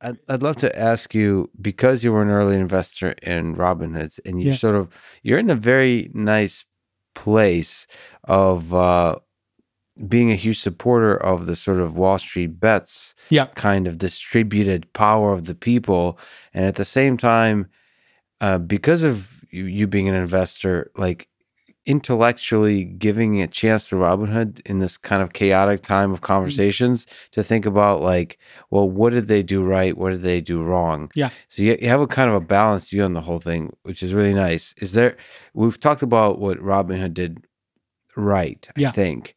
I'd, I'd love to ask you because you were an early investor in Robinhood and you yeah. sort of you're in a very nice place of uh, being a huge supporter of the sort of Wall Street bets yeah. kind of distributed power of the people and at the same time uh, because of you, you being an investor like intellectually giving a chance to Robin Hood in this kind of chaotic time of mm-hmm. conversations mm-hmm. to think about like, well, what did they do right? What did they do wrong? Yeah. So you, you have a kind of a balanced view on the whole thing, which is really nice. Is there? We've talked about what Robin Hood did right. I yeah. think.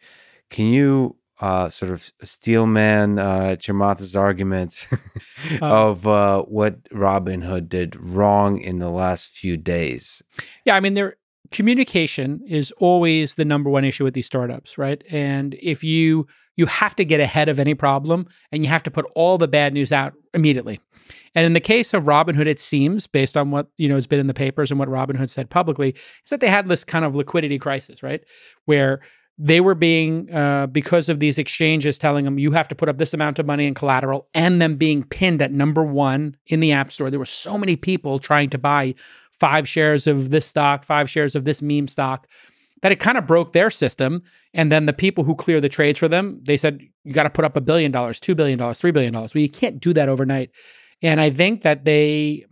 Can you? Uh, sort of steelman uh, Chamath's argument uh, of uh, what Robin Hood did wrong in the last few days. Yeah, I mean there communication is always the number one issue with these startups right and if you you have to get ahead of any problem and you have to put all the bad news out immediately and in the case of robinhood it seems based on what you know has been in the papers and what robinhood said publicly is that they had this kind of liquidity crisis right where they were being uh, because of these exchanges telling them you have to put up this amount of money in collateral and them being pinned at number one in the app store there were so many people trying to buy five shares of this stock, five shares of this meme stock, that it kind of broke their system. And then the people who clear the trades for them, they said, you got to put up a billion dollars, $2 billion, $3 billion. Well, you can't do that overnight. And I think that they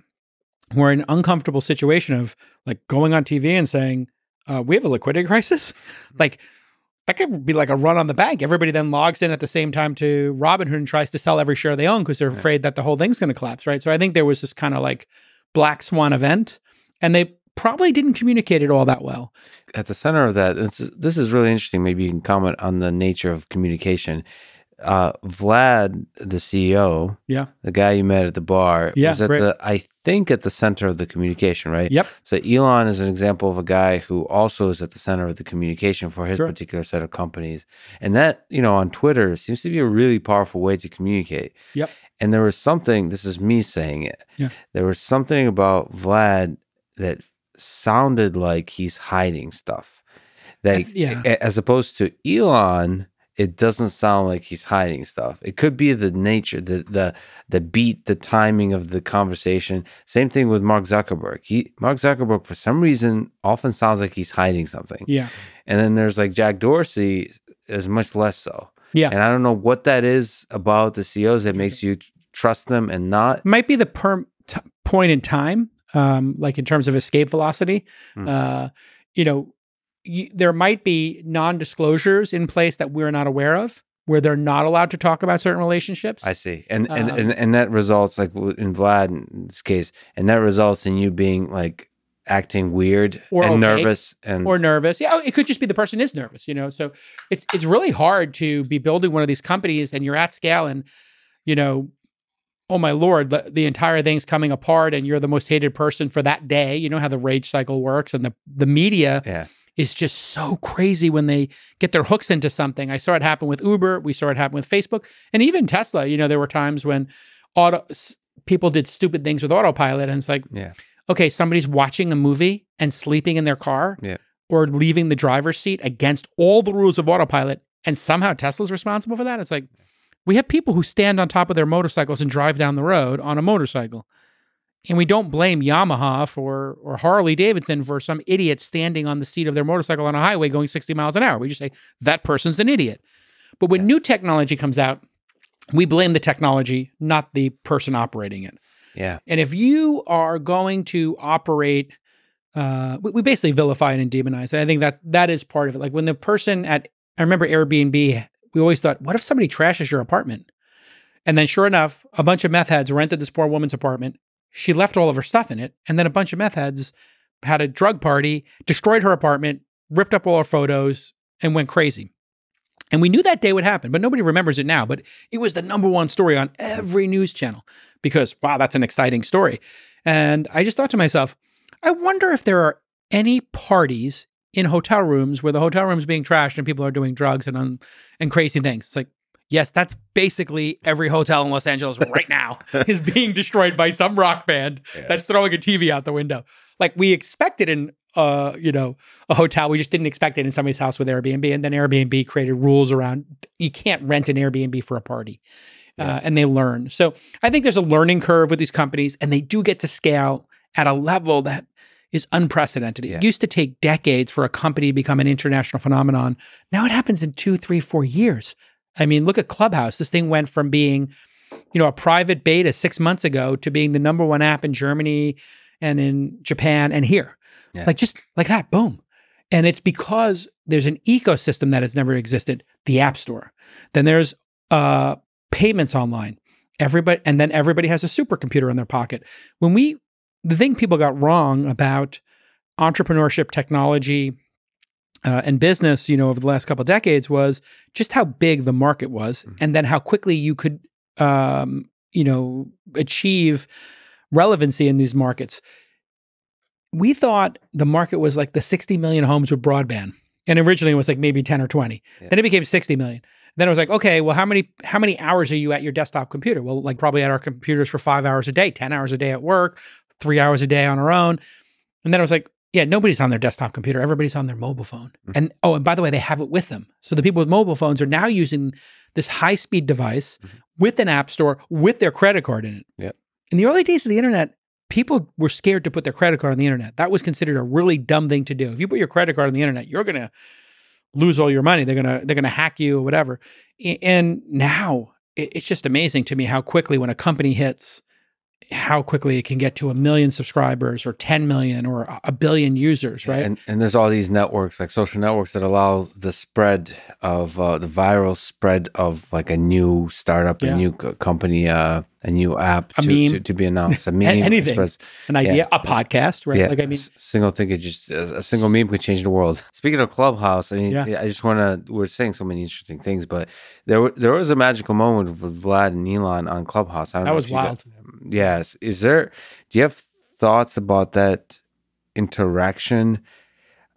were in an uncomfortable situation of like going on TV and saying, uh, we have a liquidity crisis. like, that could be like a run on the bank. Everybody then logs in at the same time to Robinhood and tries to sell every share they own because they're afraid that the whole thing's going to collapse, right? So I think there was this kind of like black swan event and they probably didn't communicate it all that well. At the center of that, this is, this is really interesting. Maybe you can comment on the nature of communication. Uh, Vlad, the CEO, yeah, the guy you met at the bar, yeah, was at right. the I think at the center of the communication, right? Yep. So Elon is an example of a guy who also is at the center of the communication for his sure. particular set of companies, and that you know on Twitter seems to be a really powerful way to communicate. Yep. And there was something. This is me saying it. Yeah. There was something about Vlad that sounded like he's hiding stuff. Like yeah. as opposed to Elon, it doesn't sound like he's hiding stuff. It could be the nature, the the the beat, the timing of the conversation. Same thing with Mark Zuckerberg. He Mark Zuckerberg for some reason often sounds like he's hiding something. Yeah. And then there's like Jack Dorsey is much less so. Yeah. And I don't know what that is about the CEOs that makes you trust them and not. Might be the perm point in time um, like in terms of escape velocity. Mm. Uh, you know, y- there might be non disclosures in place that we're not aware of where they're not allowed to talk about certain relationships. I see. And, um, and, and, and that results, like in Vlad's case, and that results in you being like, acting weird or and opaque, nervous and or nervous. Yeah, oh, it could just be the person is nervous, you know. So it's it's really hard to be building one of these companies and you're at scale and you know oh my lord, the, the entire thing's coming apart, and you're the most hated person for that day. You know how the rage cycle works, and the the media. Yeah. Is just so crazy when they get their hooks into something. I saw it happen with Uber. We saw it happen with Facebook, and even Tesla. You know, there were times when auto people did stupid things with autopilot, and it's like, yeah. okay, somebody's watching a movie and sleeping in their car, yeah. or leaving the driver's seat against all the rules of autopilot, and somehow Tesla's responsible for that. It's like, we have people who stand on top of their motorcycles and drive down the road on a motorcycle. And we don't blame Yamaha for or Harley Davidson for some idiot standing on the seat of their motorcycle on a highway going 60 miles an hour. We just say that person's an idiot. But when yeah. new technology comes out, we blame the technology, not the person operating it. Yeah. And if you are going to operate, uh, we, we, basically vilify it and demonize it. I think that that is part of it. Like when the person at, I remember Airbnb we always thought, what if somebody trashes your apartment? And then, sure enough, a bunch of meth heads rented this poor woman's apartment. She left all of her stuff in it. And then a bunch of meth heads had a drug party, destroyed her apartment, ripped up all her photos, and went crazy. And we knew that day would happen, but nobody remembers it now. But it was the number one story on every news channel because, wow, that's an exciting story. And I just thought to myself, I wonder if there are any parties in hotel rooms where the hotel room's being trashed and people are doing drugs and un- and crazy things. It's like, yes, that's basically every hotel in Los Angeles right now is being destroyed by some rock band yeah. that's throwing a TV out the window. Like we expected in uh, you know, a hotel. We just didn't expect it in somebody's house with Airbnb. And then Airbnb created rules around you can't rent an Airbnb for a party. Uh, yeah. Uh, and they learn. So I think there's a learning curve with these companies, and they do get to scale at a level that is unprecedented. It used to take decades for a company to become an international phenomenon. Now it happens in two, three, four years. I mean, look at Clubhouse. This thing went from being, you know, a private beta six months ago to being the number one app in Germany and in Japan and here. Yeah. Like just like that, boom. And it's because there's an ecosystem that has never existed, the App Store. Then there's uh, payments online. Everybody, and then everybody has a supercomputer in their pocket. When we the thing people got wrong about entrepreneurship, technology, uh, and business, you know, over the last couple of decades was just how big the market was, mm -hmm. and then how quickly you could, um, you know, achieve relevancy in these markets. We thought the market was like the 60 million homes with broadband, and originally it was like maybe 10 or 20. Yeah. Then it became 60 million. Then it was like, okay, well, how many how many hours are you at your desktop computer? Well, like probably at our computers for five hours a day, 10 hours a day at work, three hours a day on our own. And then I was like, yeah, nobody's on their desktop computer. Everybody's on their mobile phone. Mm-hmm. And oh, and by the way, they have it with them. So the people with mobile phones are now using this high speed device mm-hmm. with an app store with their credit card in it. Yep. In the early days of the internet, people were scared to put their credit card on the internet. That was considered a really dumb thing to do. If you put your credit card on the internet, you're gonna lose all your money. They're gonna they're gonna hack you or whatever. And now it's just amazing to me how quickly when a company hits how quickly it can get to a million subscribers or 10 million or a billion users, right? And, and there's all these networks, like social networks, that allow the spread of uh, the viral spread of like a new startup, yeah. a new company, uh, a new app to, to, to, be announced. A meme, anything, express. an idea, yeah. a podcast, right? Yeah. Like I mean, a single thing could just a single meme could change the world. Speaking of Clubhouse, I mean, yeah. I just want to. We're saying so many interesting things, but there there was a magical moment with Vlad and Elon on Clubhouse. I don't that know was wild. Yes. Is there, do you have thoughts about that interaction?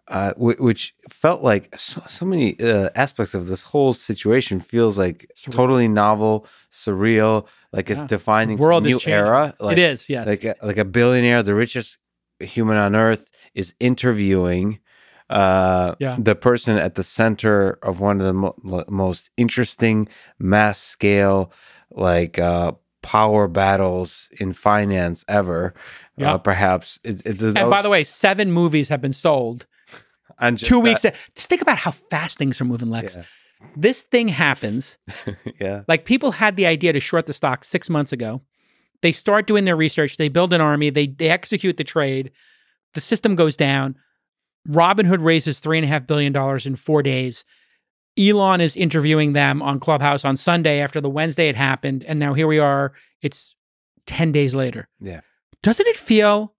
Uh, which felt like so, so many uh, aspects of this whole situation feels like surreal. totally novel, surreal. Like it's defining the world new era. Like, it is, yes. Like a, like a billionaire, the richest human on earth, is interviewing uh, yeah. the person at the center of one of the mo most interesting mass scale like uh, power battles in finance ever. Uh, yeah. Uh, perhaps it's, it's and by the way, seven movies have been sold. And two weeks. Just think about how fast things are moving, Lex. Yeah. This thing happens. yeah. Like people had the idea to short the stock six months ago. They start doing their research. They build an army. They they execute the trade. The system goes down. Robinhood raises three and a half billion dollars in four days. Elon is interviewing them on Clubhouse on Sunday after the Wednesday it happened. And now here we are. It's 10 days later. Yeah. Doesn't it feel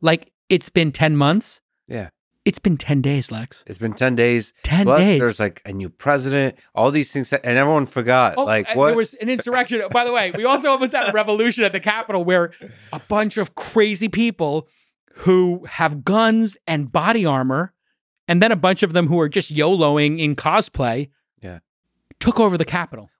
like it's been 10 months? Yeah. It's been 10 days, Lex. It's been 10 days. 10 Plus, days. There's like a new president, all these things, that, and everyone forgot. Oh, like, what? There was an insurrection. By the way, we also almost had a revolution at the Capitol where a bunch of crazy people who have guns and body armor and then a bunch of them who are just YOLOing in cosplay yeah. took over the Capitol.